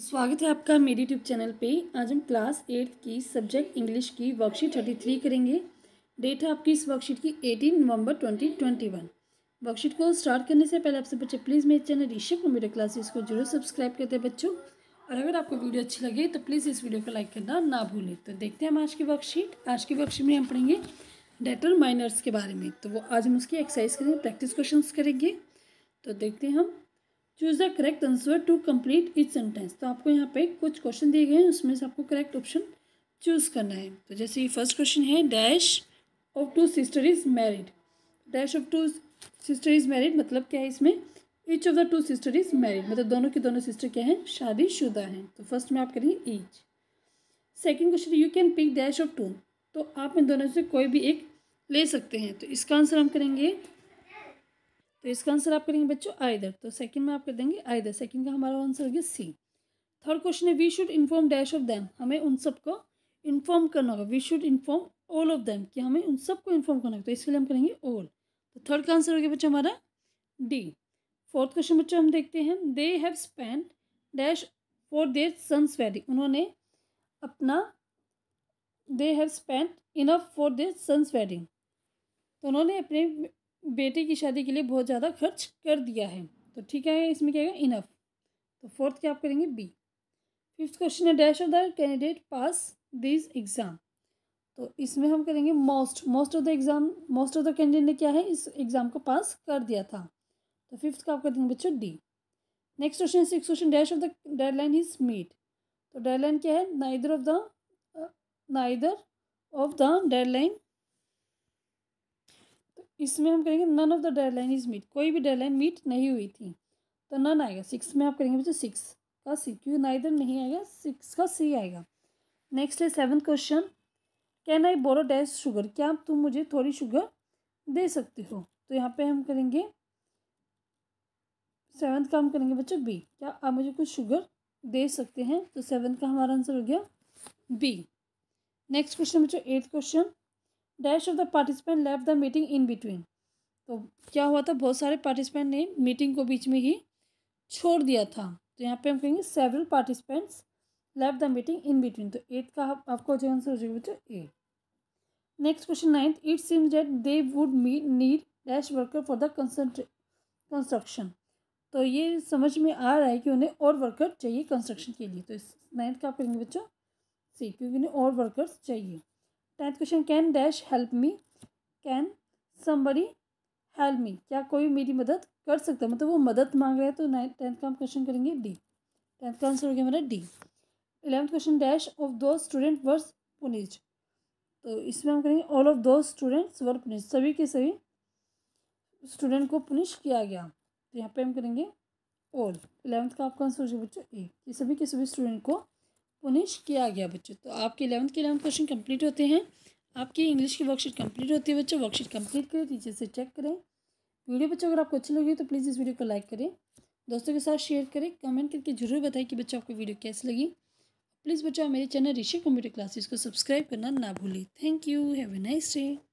स्वागत है आपका मेरे यूट्यूब चैनल पे आज हम क्लास एट्थ की सब्जेक्ट इंग्लिश की वर्कशीट थर्टी थ्री करेंगे डेट है आपकी इस वर्कशीट की eighteen November twenty twenty one worksheet को स्टार्ट करने से पहले आपसे बच्चे प्लीज़ मेरे चैनल ऋषभ कंप्यूटर क्लासेस को जरूर सब्सक्राइब करते हैं बच्चों और अगर आपको वीडियो अच्छी लगे तो प्लीज़ इस वीडियो को लाइक करना ना भूलें तो देखते हैं हम आज की वर्कशीट आज की वर्कशीट में हम पढ़ेंगे डेटर माइनर्स के बारे में तो वो आज हम उसकी एक्सरसाइज करेंगे प्रैक्टिस क्वेश्चन करेंगे तो देखते हैं हम choose the correct answer to complete each sentence तो आपको यहाँ पे कुछ क्वेश्चन दिए गए हैं उसमें से आपको करेक्ट ऑप्शन चूज़ करना है तो जैसे ये फर्स्ट क्वेश्चन है dash of two sister is married dash of two sister is married मतलब क्या है इसमें each of the two sister is married मतलब दोनों की दोनों सिस्टर क्या हैं शादीशुदा हैं तो फर्स्ट में आप करेंगे each second question you can pick dash of two तो आप इन दोनों से कोई भी एक ले सकते हैं तो इसका आंसर हम करेंगे तो इसका आंसर आप करेंगे बच्चों आयदर तो सेकंड में आप कर देंगे आइदर सेकंड का हमारा आंसर हो गया सी थर्ड क्वेश्चन है we should inform dash of them हमें उन सबको इन्फॉर्म करना होगा we should inform all of them कि हमें उन सबको इन्फॉर्म करना होगा तो इसके लिए हम करेंगे ऑल तो थर्ड का आंसर हो गया बच्चों हमारा डी फोर्थ क्वेश्चन बच्चों हम देखते हैं they have spend dash for their sons wedding उन्होंने अपना they have spend enough for their sons wedding तो उन्होंने अपने बेटे की शादी के लिए बहुत ज़्यादा खर्च कर दिया है तो ठीक है इसमें क्या है इनफ तो फोर्थ क्या आप करेंगे बी फिफ्थ क्वेश्चन है dash of the candidate pass this exam तो इसमें हम करेंगे most most of the exam most of the candidate ने क्या है इस एग्ज़ाम को पास कर दिया था तो फिफ्थ का आप कर देंगे बच्चों D next question six question dash of the deadline is meet तो डेडलाइन क्या है neither of the neither of the deadline इसमें हम करेंगे none of the deadline is meet कोई भी डेडलाइन मीट नहीं हुई थी तो नन आएगा सिक्स में आप करेंगे बच्चे सिक्स का सी क्योंकि ना इधर नहीं आएगा सिक्स का सी आएगा नेक्स्ट है seven question can I borrow dash sugar क्या तुम मुझे थोड़ी शुगर दे सकते हो तो यहाँ पे हम करेंगे सेवन्थ का हम करेंगे बच्चों बी क्या आप मुझे कुछ शुगर दे सकते हैं तो सेवन्थ का हमारा आंसर हो गया बी नेक्स्ट क्वेश्चन बच्चों eighth question dash of the participant left the meeting in between तो क्या हुआ था बहुत सारे पार्टिसिपेंट ने मीटिंग को बीच में ही छोड़ दिया था तो यहाँ पे हम कहेंगे several participants leave the meeting in between तो एट का आपको जो आंसर हो जाएगा बच्चों eight next question ninth it seems that they would need dash worker for the construction तो ये समझ में आ रहा है कि उन्हें और वर्कर चाहिए कंस्ट्रक्शन के लिए तो इस नाइन्थ का आप कहेंगे बच्चों सी क्योंकि उन्हें और वर्कर्स चाहिए tenth question can dash help me can somebody help me क्या कोई मेरी मदद कर सकता है मतलब वो मदद मांग रहे हैं तो नाइन टेंथ का हम क्वेश्चन करेंगे डी टेंथ का आंसर हो गया मेरा D eleventh question dash of those student were punished तो इसमें हम करेंगे all of those students were punished सभी के सभी स्टूडेंट को पुनिश किया गया तो यहाँ पे हम करेंगे ऑल इलेवंथ का आपका आंसर हो जाएगा बच्चों ए ये सभी के सभी स्टूडेंट को पुनिश किया गया बच्चों तो आपके इलेवंथ के इलेवंथ क्वेश्चन कंप्लीट होते हैं आपकी इंग्लिश की वर्कशीट कंप्लीट होती है बच्चों वर्कशीट कंप्लीट करें टीचर से चेक करें वीडियो बच्चों अगर आपको अच्छी लगी तो प्लीज़ इस वीडियो को लाइक करें दोस्तों के साथ शेयर करें कमेंट करके जरूर बताएं कि बच्चों आपको वीडियो कैसी लगी प्लीज़ बच्चों मेरे चैनल ऋषि कंप्यूटर क्लासेस को सब्सक्राइब करना ना भूलें thank you have a nice day